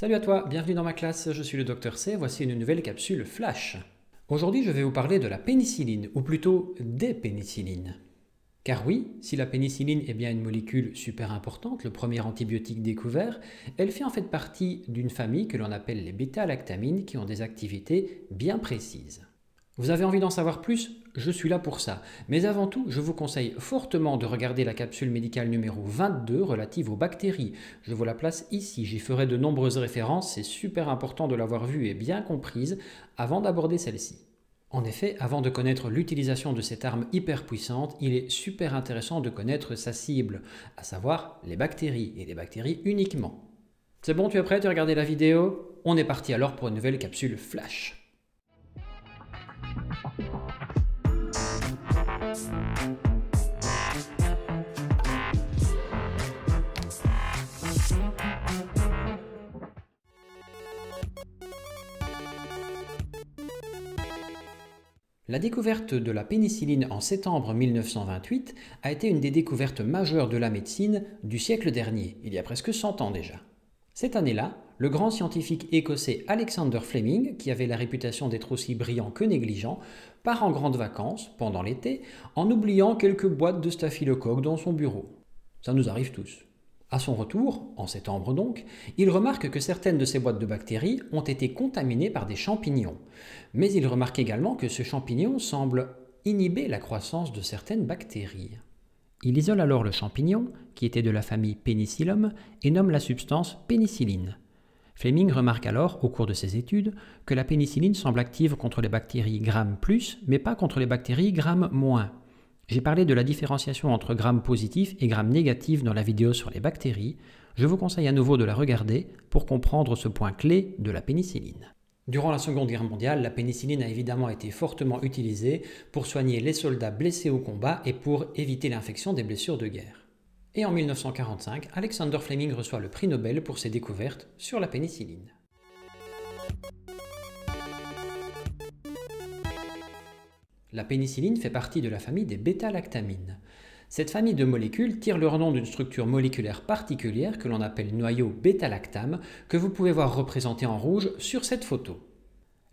Salut à toi, bienvenue dans ma classe, je suis le docteur C, voici une nouvelle capsule Flash. Aujourd'hui je vais vous parler de la pénicilline, ou plutôt des pénicillines. Car oui, si la pénicilline est bien une molécule super importante, le premier antibiotique découvert, elle fait en fait partie d'une famille que l'on appelle les bêta-lactamines qui ont des activités bien précises. Vous avez envie d'en savoir plus Je suis là pour ça. Mais avant tout, je vous conseille fortement de regarder la capsule médicale numéro 22 relative aux bactéries. Je vous la place ici, j'y ferai de nombreuses références, c'est super important de l'avoir vue et bien comprise avant d'aborder celle-ci. En effet, avant de connaître l'utilisation de cette arme hyper puissante, il est super intéressant de connaître sa cible, à savoir les bactéries, et les bactéries uniquement. C'est bon, tu es prêt, tu regarder la vidéo On est parti alors pour une nouvelle capsule Flash. La découverte de la pénicilline en septembre 1928 a été une des découvertes majeures de la médecine du siècle dernier, il y a presque 100 ans déjà. Cette année-là, le grand scientifique écossais Alexander Fleming, qui avait la réputation d'être aussi brillant que négligent, part en grande vacances, pendant l'été, en oubliant quelques boîtes de staphylocoque dans son bureau. Ça nous arrive tous. À son retour, en septembre donc, il remarque que certaines de ces boîtes de bactéries ont été contaminées par des champignons. Mais il remarque également que ce champignon semble inhiber la croissance de certaines bactéries. Il isole alors le champignon, qui était de la famille Penicillium, et nomme la substance pénicilline. Fleming remarque alors, au cours de ses études, que la pénicilline semble active contre les bactéries Gram+, mais pas contre les bactéries Gram-. J'ai parlé de la différenciation entre Gram positif et Gram négatif dans la vidéo sur les bactéries. Je vous conseille à nouveau de la regarder pour comprendre ce point clé de la pénicilline. Durant la Seconde Guerre mondiale, la pénicilline a évidemment été fortement utilisée pour soigner les soldats blessés au combat et pour éviter l'infection des blessures de guerre. Et en 1945, Alexander Fleming reçoit le prix Nobel pour ses découvertes sur la pénicilline. La pénicilline fait partie de la famille des bêta-lactamines. Cette famille de molécules tire leur nom d'une structure moléculaire particulière que l'on appelle noyau bêta-lactame, que vous pouvez voir représentée en rouge sur cette photo.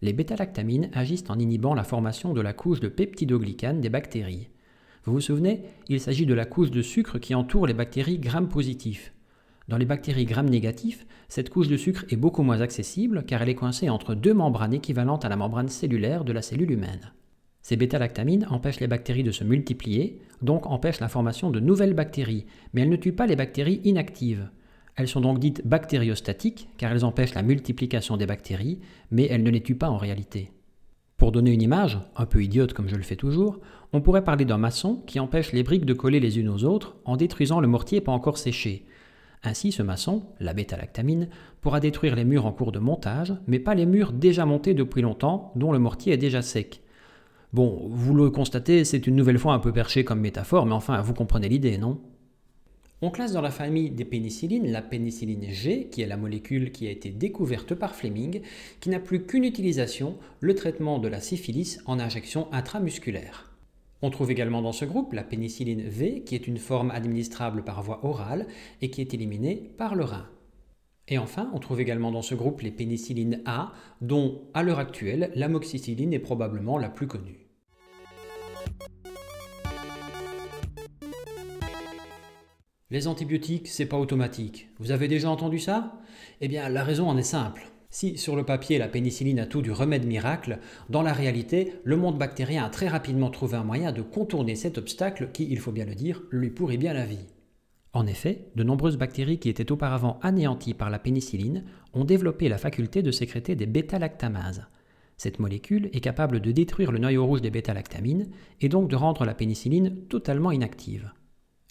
Les bêta-lactamines agissent en inhibant la formation de la couche de peptidoglycane des bactéries. Vous vous souvenez Il s'agit de la couche de sucre qui entoure les bactéries gram positives. Dans les bactéries gram négatives, cette couche de sucre est beaucoup moins accessible car elle est coincée entre deux membranes équivalentes à la membrane cellulaire de la cellule humaine. Ces bêta-lactamines empêchent les bactéries de se multiplier, donc empêchent la formation de nouvelles bactéries, mais elles ne tuent pas les bactéries inactives. Elles sont donc dites bactériostatiques car elles empêchent la multiplication des bactéries, mais elles ne les tuent pas en réalité. Pour donner une image, un peu idiote comme je le fais toujours, on pourrait parler d'un maçon qui empêche les briques de coller les unes aux autres en détruisant le mortier pas encore séché. Ainsi, ce maçon, la bêta-lactamine, pourra détruire les murs en cours de montage, mais pas les murs déjà montés depuis longtemps, dont le mortier est déjà sec. Bon, vous le constatez, c'est une nouvelle fois un peu perché comme métaphore, mais enfin, vous comprenez l'idée, non On classe dans la famille des pénicillines la pénicilline G, qui est la molécule qui a été découverte par Fleming, qui n'a plus qu'une utilisation, le traitement de la syphilis en injection intramusculaire. On trouve également dans ce groupe la pénicilline V, qui est une forme administrable par voie orale et qui est éliminée par le rein. Et enfin, on trouve également dans ce groupe les pénicillines A, dont, à l'heure actuelle, l'amoxicilline est probablement la plus connue. Les antibiotiques, c'est pas automatique. Vous avez déjà entendu ça Eh bien, la raison en est simple. Si sur le papier la pénicilline a tout du remède miracle, dans la réalité, le monde bactérien a très rapidement trouvé un moyen de contourner cet obstacle qui, il faut bien le dire, lui pourrit bien la vie. En effet, de nombreuses bactéries qui étaient auparavant anéanties par la pénicilline ont développé la faculté de sécréter des bêta-lactamases. Cette molécule est capable de détruire le noyau rouge des bêta-lactamines et donc de rendre la pénicilline totalement inactive.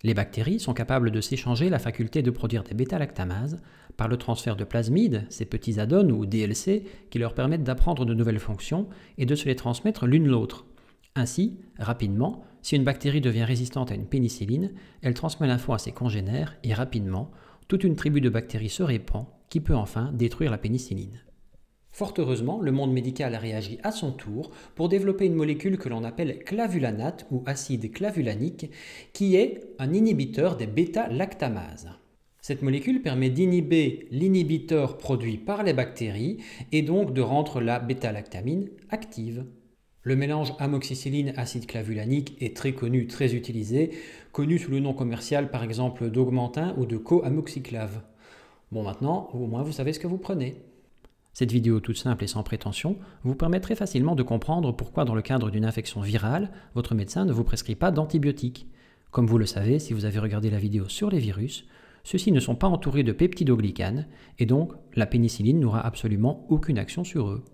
Les bactéries sont capables de s'échanger la faculté de produire des bêta-lactamases par le transfert de plasmides, ces petits add ou DLC, qui leur permettent d'apprendre de nouvelles fonctions et de se les transmettre l'une l'autre. Ainsi, rapidement, si une bactérie devient résistante à une pénicilline, elle transmet l'info à ses congénères et rapidement, toute une tribu de bactéries se répand qui peut enfin détruire la pénicilline. Fort heureusement, le monde médical a réagi à son tour pour développer une molécule que l'on appelle clavulanate ou acide clavulanique, qui est un inhibiteur des bêta-lactamases. Cette molécule permet d'inhiber l'inhibiteur produit par les bactéries et donc de rendre la bêta-lactamine active. Le mélange amoxicilline-acide clavulanique est très connu, très utilisé, connu sous le nom commercial par exemple d'augmentin ou de co coamoxiclave. Bon maintenant, au moins vous savez ce que vous prenez. Cette vidéo toute simple et sans prétention vous permettrait facilement de comprendre pourquoi dans le cadre d'une infection virale, votre médecin ne vous prescrit pas d'antibiotiques. Comme vous le savez si vous avez regardé la vidéo sur les virus, ceux-ci ne sont pas entourés de peptidoglycanes et donc la pénicilline n'aura absolument aucune action sur eux.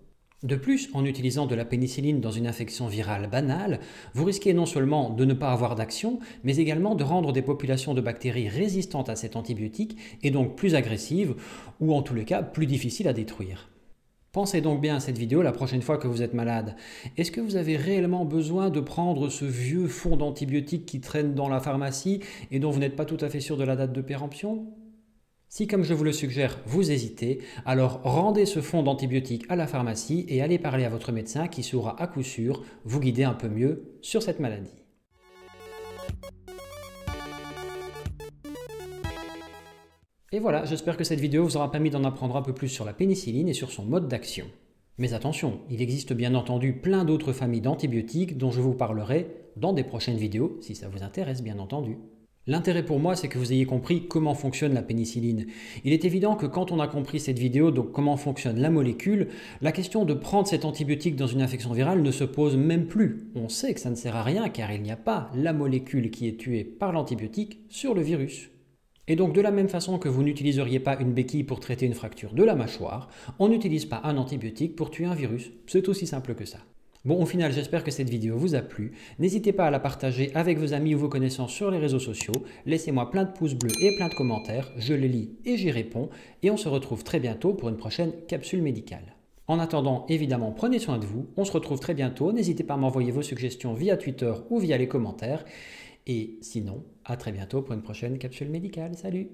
De plus, en utilisant de la pénicilline dans une infection virale banale, vous risquez non seulement de ne pas avoir d'action, mais également de rendre des populations de bactéries résistantes à cet antibiotique et donc plus agressives, ou en tous les cas plus difficiles à détruire. Pensez donc bien à cette vidéo la prochaine fois que vous êtes malade. Est-ce que vous avez réellement besoin de prendre ce vieux fond d'antibiotiques qui traîne dans la pharmacie et dont vous n'êtes pas tout à fait sûr de la date de péremption si, comme je vous le suggère, vous hésitez, alors rendez ce fond d'antibiotiques à la pharmacie et allez parler à votre médecin qui saura à coup sûr vous guider un peu mieux sur cette maladie. Et voilà, j'espère que cette vidéo vous aura permis d'en apprendre un peu plus sur la pénicilline et sur son mode d'action. Mais attention, il existe bien entendu plein d'autres familles d'antibiotiques dont je vous parlerai dans des prochaines vidéos, si ça vous intéresse bien entendu. L'intérêt pour moi, c'est que vous ayez compris comment fonctionne la pénicilline. Il est évident que quand on a compris cette vidéo, donc comment fonctionne la molécule, la question de prendre cet antibiotique dans une infection virale ne se pose même plus. On sait que ça ne sert à rien car il n'y a pas la molécule qui est tuée par l'antibiotique sur le virus. Et donc de la même façon que vous n'utiliseriez pas une béquille pour traiter une fracture de la mâchoire, on n'utilise pas un antibiotique pour tuer un virus. C'est aussi simple que ça. Bon, au final, j'espère que cette vidéo vous a plu. N'hésitez pas à la partager avec vos amis ou vos connaissances sur les réseaux sociaux. Laissez-moi plein de pouces bleus et plein de commentaires. Je les lis et j'y réponds. Et on se retrouve très bientôt pour une prochaine capsule médicale. En attendant, évidemment, prenez soin de vous. On se retrouve très bientôt. N'hésitez pas à m'envoyer vos suggestions via Twitter ou via les commentaires. Et sinon, à très bientôt pour une prochaine capsule médicale. Salut